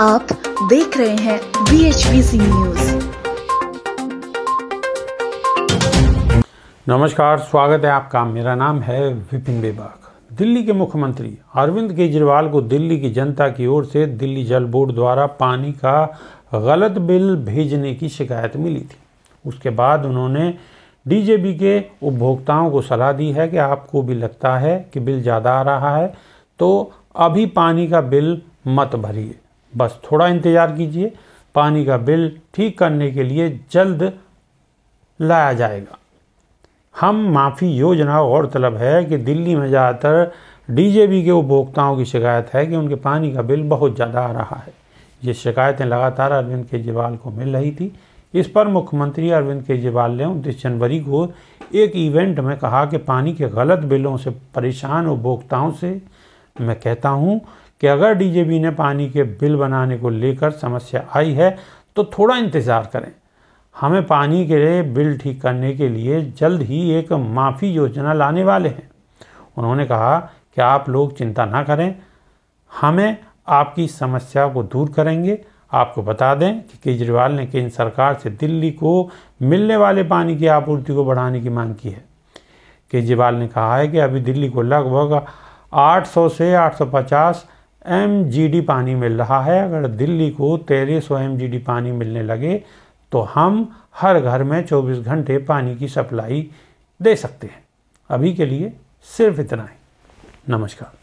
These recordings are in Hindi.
आप देख रहे हैं बी एच न्यूज नमस्कार स्वागत है आपका मेरा नाम है विपिन बेबाग दिल्ली के मुख्यमंत्री अरविंद केजरीवाल को दिल्ली की जनता की ओर से दिल्ली जल बोर्ड द्वारा पानी का गलत बिल भेजने की शिकायत मिली थी उसके बाद उन्होंने डीजेबी के उपभोक्ताओं को सलाह दी है कि आपको भी लगता है कि बिल ज़्यादा आ रहा है तो अभी पानी का बिल मत भरिए बस थोड़ा इंतज़ार कीजिए पानी का बिल ठीक करने के लिए जल्द लाया जाएगा हम माफ़ी योजना और तलब है कि दिल्ली में ज़्यादातर डीजेबी के उपभोक्ताओं की शिकायत है कि उनके पानी का बिल बहुत ज़्यादा आ रहा है ये शिकायतें लगातार अरविंद केजरीवाल को मिल रही थी इस पर मुख्यमंत्री अरविंद केजरीवाल ने उनतीस जनवरी को एक इवेंट में कहा कि पानी के गलत बिलों से परेशान उपभोक्ताओं से मैं कहता हूँ कि अगर डी ने पानी के बिल बनाने को लेकर समस्या आई है तो थोड़ा इंतज़ार करें हमें पानी के बिल ठीक करने के लिए जल्द ही एक माफ़ी योजना लाने वाले हैं उन्होंने कहा कि आप लोग चिंता ना करें हमें आपकी समस्या को दूर करेंगे आपको बता दें कि केजरीवाल ने केंद्र सरकार से दिल्ली को मिलने वाले पानी की आपूर्ति को बढ़ाने की मांग की है केजरीवाल ने कहा है कि अभी दिल्ली को लगभग 800 से 850 एम जी पानी मिल रहा है अगर दिल्ली को तेरह सौ एम जी पानी मिलने लगे तो हम हर घर में 24 घंटे पानी की सप्लाई दे सकते हैं अभी के लिए सिर्फ इतना ही नमस्कार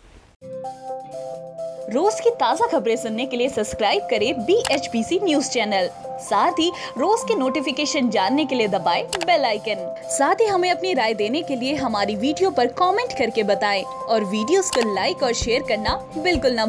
रोज की ताज़ा खबरें सुनने के लिए सब्सक्राइब करें B H P C news channel साथ ही रोज के नोटिफिकेशन जानने के लिए दबाए बेल आइकन साथ ही हमें अपनी राय देने के लिए हमारी वीडियो पर कमेंट करके बताएं और वीडियोस को लाइक और शेयर करना बिल्कुल न